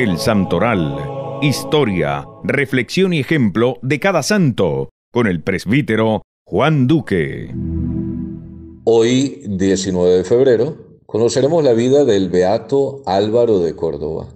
El Santoral. Historia, reflexión y ejemplo de cada santo, con el presbítero Juan Duque. Hoy, 19 de febrero, conoceremos la vida del beato Álvaro de Córdoba.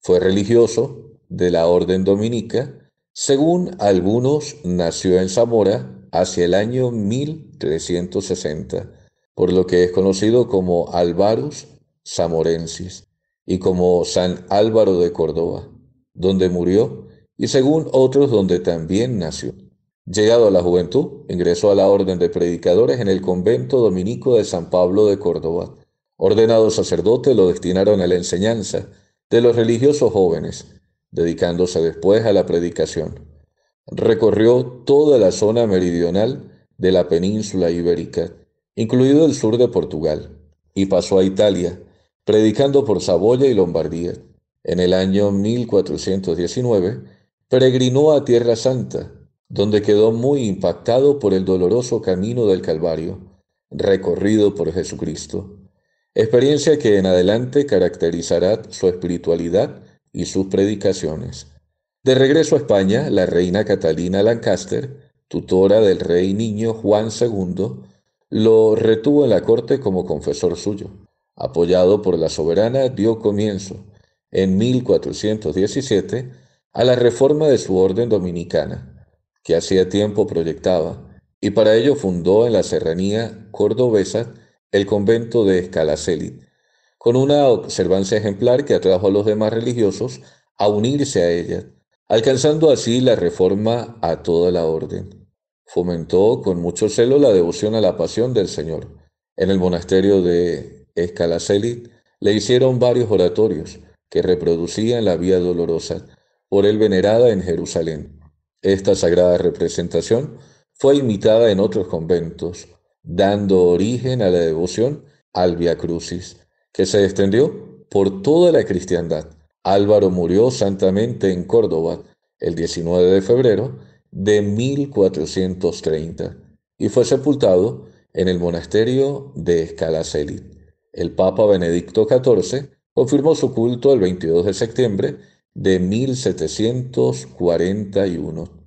Fue religioso de la Orden Dominica. Según algunos, nació en Zamora hacia el año 1360, por lo que es conocido como Alvarus Zamorensis y como San Álvaro de Córdoba, donde murió, y según otros donde también nació. Llegado a la juventud, ingresó a la Orden de Predicadores en el convento dominico de San Pablo de Córdoba. Ordenado sacerdote, lo destinaron a la enseñanza de los religiosos jóvenes, dedicándose después a la predicación. Recorrió toda la zona meridional de la península ibérica, incluido el sur de Portugal, y pasó a Italia, predicando por Saboya y Lombardía. En el año 1419, peregrinó a Tierra Santa, donde quedó muy impactado por el doloroso camino del Calvario, recorrido por Jesucristo, experiencia que en adelante caracterizará su espiritualidad y sus predicaciones. De regreso a España, la reina Catalina Lancaster, tutora del rey niño Juan II, lo retuvo en la corte como confesor suyo apoyado por la soberana, dio comienzo en 1417 a la reforma de su orden dominicana, que hacía tiempo proyectaba, y para ello fundó en la serranía cordobesa el convento de Escalacelit, con una observancia ejemplar que atrajo a los demás religiosos a unirse a ella, alcanzando así la reforma a toda la orden. Fomentó con mucho celo la devoción a la pasión del Señor en el monasterio de Escalacelit le hicieron varios oratorios que reproducían la vía dolorosa, por él venerada en Jerusalén. Esta sagrada representación fue imitada en otros conventos, dando origen a la devoción al Via Crucis, que se extendió por toda la cristiandad. Álvaro murió santamente en Córdoba el 19 de febrero de 1430 y fue sepultado en el monasterio de el Papa Benedicto XIV confirmó su culto el 22 de septiembre de 1741.